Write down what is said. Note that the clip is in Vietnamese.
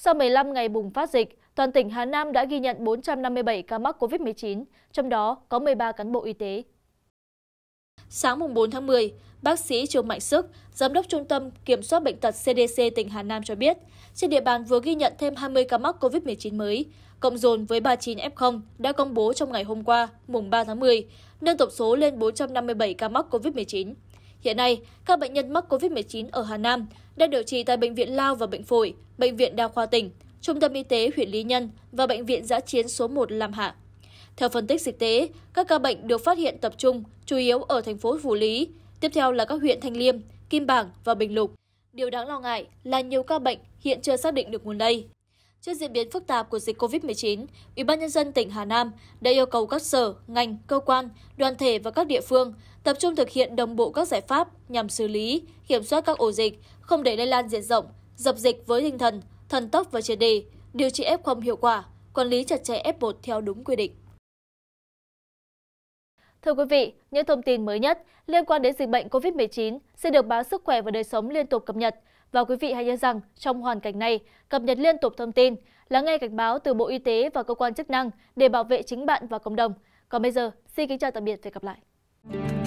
Sau 15 ngày bùng phát dịch, toàn tỉnh Hà Nam đã ghi nhận 457 ca mắc COVID-19, trong đó có 13 cán bộ y tế. Sáng 4 tháng 10, bác sĩ Trương Mạnh Sức, Giám đốc Trung tâm Kiểm soát Bệnh tật CDC tỉnh Hà Nam cho biết, trên địa bàn vừa ghi nhận thêm 20 ca mắc COVID-19 mới, cộng dồn với 39 F0 đã công bố trong ngày hôm qua, mùng 3 tháng 10, nâng tổng số lên 457 ca mắc COVID-19. Hiện nay, các bệnh nhân mắc COVID-19 ở Hà Nam đang điều trị tại Bệnh viện Lao và Bệnh Phổi, Bệnh viện Đa khoa tỉnh, Trung tâm Y tế huyện Lý Nhân và Bệnh viện Giã chiến số 1 Lam Hạ. Theo phân tích dịch tễ, các ca bệnh được phát hiện tập trung chủ yếu ở thành phố Phủ Lý, tiếp theo là các huyện Thanh Liêm, Kim Bảng và Bình Lục. Điều đáng lo ngại là nhiều ca bệnh hiện chưa xác định được nguồn lây. Trước diễn biến phức tạp của dịch COVID-19, ủy ban nhân dân tỉnh Hà Nam đã yêu cầu các sở, ngành, cơ quan, đoàn thể và các địa phương tập trung thực hiện đồng bộ các giải pháp nhằm xử lý, kiểm soát các ổ dịch, không để lây lan diện rộng, dập dịch với tinh thần, thần tốc và triệt đề, điều trị F0 hiệu quả, quản lý chặt chẽ F1 theo đúng quy định. Thưa quý vị, những thông tin mới nhất liên quan đến dịch bệnh COVID-19 sẽ được báo Sức khỏe và Đời sống liên tục cập nhật. Và quý vị hãy nhớ rằng, trong hoàn cảnh này, cập nhật liên tục thông tin, lắng nghe cảnh báo từ Bộ Y tế và cơ quan chức năng để bảo vệ chính bạn và cộng đồng. Còn bây giờ, xin kính chào tạm biệt và hẹn gặp lại.